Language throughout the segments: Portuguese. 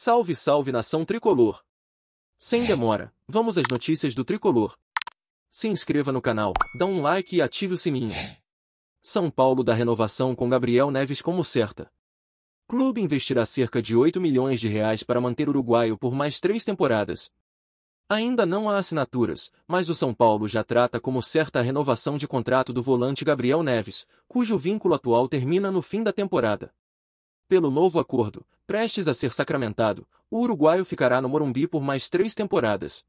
Salve, salve nação tricolor! Sem demora, vamos às notícias do tricolor. Se inscreva no canal, dá um like e ative o sininho. São Paulo da renovação com Gabriel Neves como certa. Clube investirá cerca de 8 milhões de reais para manter o uruguaio por mais três temporadas. Ainda não há assinaturas, mas o São Paulo já trata como certa a renovação de contrato do volante Gabriel Neves, cujo vínculo atual termina no fim da temporada. Pelo novo acordo, Prestes a ser sacramentado, o uruguaio ficará no Morumbi por mais três temporadas.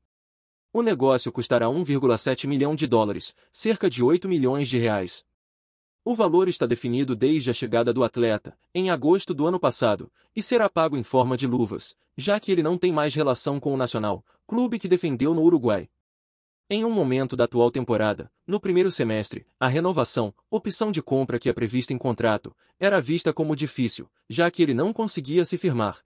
O negócio custará 1,7 milhão de dólares, cerca de 8 milhões de reais. O valor está definido desde a chegada do atleta, em agosto do ano passado, e será pago em forma de luvas, já que ele não tem mais relação com o Nacional, clube que defendeu no Uruguai. Em um momento da atual temporada, no primeiro semestre, a renovação, opção de compra que é prevista em contrato, era vista como difícil, já que ele não conseguia se firmar.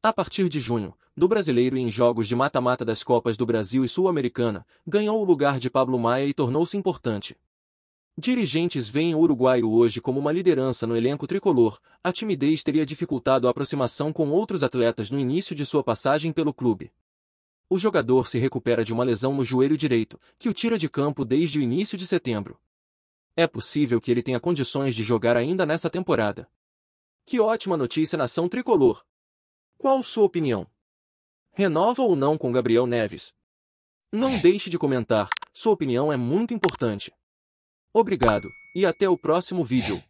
A partir de junho, do brasileiro e em jogos de mata-mata das Copas do Brasil e Sul-Americana, ganhou o lugar de Pablo Maia e tornou-se importante. Dirigentes veem o uruguaio hoje como uma liderança no elenco tricolor, a timidez teria dificultado a aproximação com outros atletas no início de sua passagem pelo clube o jogador se recupera de uma lesão no joelho direito, que o tira de campo desde o início de setembro. É possível que ele tenha condições de jogar ainda nessa temporada. Que ótima notícia nação tricolor! Qual sua opinião? Renova ou não com Gabriel Neves? Não deixe de comentar, sua opinião é muito importante. Obrigado, e até o próximo vídeo.